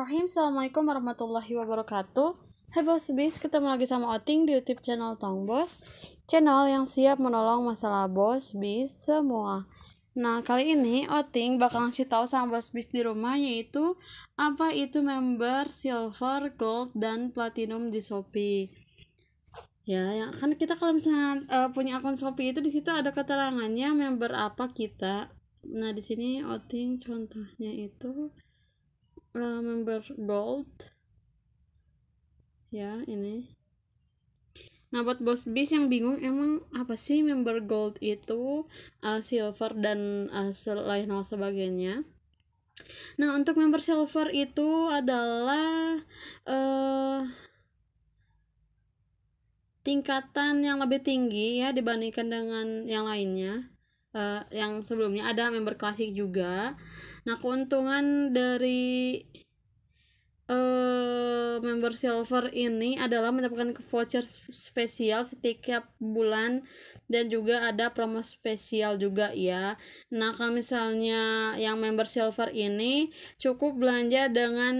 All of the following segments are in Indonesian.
Bismillahirrahmanirrahim Assalamualaikum warahmatullahi wabarakatuh Hai Bos Bis, ketemu lagi sama Oting di YouTube channel Tong Bos Channel yang siap menolong masalah Bos Bis semua Nah, kali ini Oting bakal ngasih tahu sama Bos Bis di rumah yaitu Apa itu member silver, gold, dan platinum di Shopee ya yang kan kita kalau misalnya uh, punya akun Shopee itu di situ ada keterangannya member apa kita nah di sini Oting contohnya itu uh, member gold ya ini nah buat bos bis yang bingung emang apa sih member gold itu uh, silver dan uh, eh, selain hal sebagainya nah untuk member silver itu adalah uh, tingkatan yang lebih tinggi ya dibandingkan dengan yang lainnya Eh, yang sebelumnya ada member klasik juga nah keuntungan dari member silver ini adalah mendapatkan voucher spesial setiap bulan dan juga ada promo spesial juga ya. Nah, kalau misalnya yang member silver ini cukup belanja dengan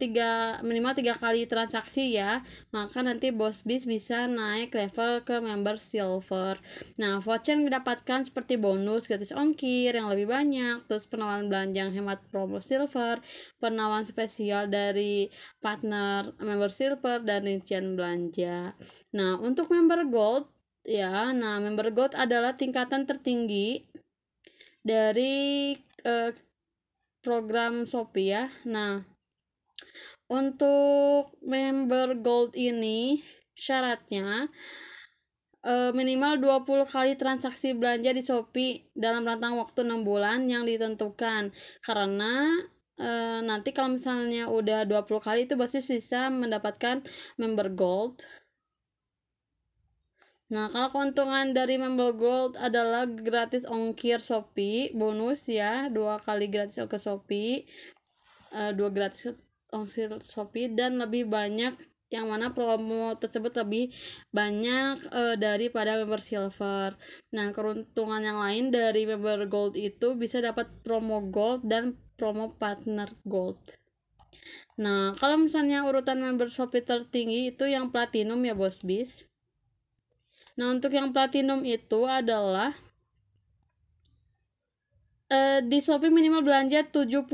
tiga minimal tiga kali transaksi ya, maka nanti Bos Bis bisa naik level ke member silver. Nah, voucher yang didapatkan seperti bonus gratis ongkir yang lebih banyak, terus penawaran belanja yang hemat promo silver, penawaran spesial dari partner member silver dan rincian belanja. Nah, untuk member gold ya, nah member gold adalah tingkatan tertinggi dari uh, program Shopee ya. Nah, untuk member gold ini syaratnya uh, minimal 20 kali transaksi belanja di Shopee dalam rentang waktu 6 bulan yang ditentukan karena Eh, nanti kalau misalnya udah 20 kali itu Basis bisa mendapatkan member gold. Nah, kalau keuntungan dari member gold adalah gratis ongkir Shopee, bonus ya, dua kali gratis ongkir Shopee, eh, dua gratis ongkir Shopee dan lebih banyak yang mana promo tersebut lebih banyak e, daripada member silver. Nah, keuntungan yang lain dari member gold itu bisa dapat promo gold dan promo partner gold. Nah, kalau misalnya urutan member Shopee tertinggi itu yang platinum ya, Bos Bis. Nah, untuk yang platinum itu adalah uh, di Shopee minimal belanja 75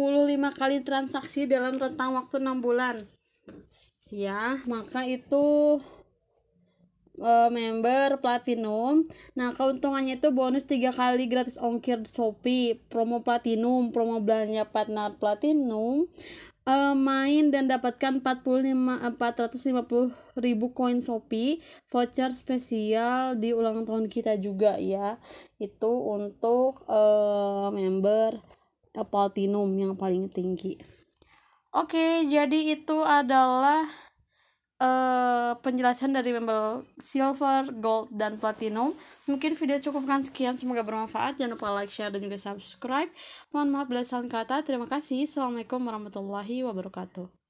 kali transaksi dalam rentang waktu 6 bulan ya maka itu uh, member platinum nah keuntungannya itu bonus tiga kali gratis ongkir Shopee promo platinum promo belanja partner platinum uh, main dan dapatkan 45 450 e, ribu koin Shopee voucher spesial di ulang tahun kita juga ya itu untuk uh, member platinum yang paling tinggi Oke, jadi itu adalah uh, penjelasan dari member silver, gold, dan platinum. Mungkin video cukupkan sekian, semoga bermanfaat. Jangan lupa like, share, dan juga subscribe. Mohon maaf belasan kata. Terima kasih. Assalamualaikum warahmatullahi wabarakatuh.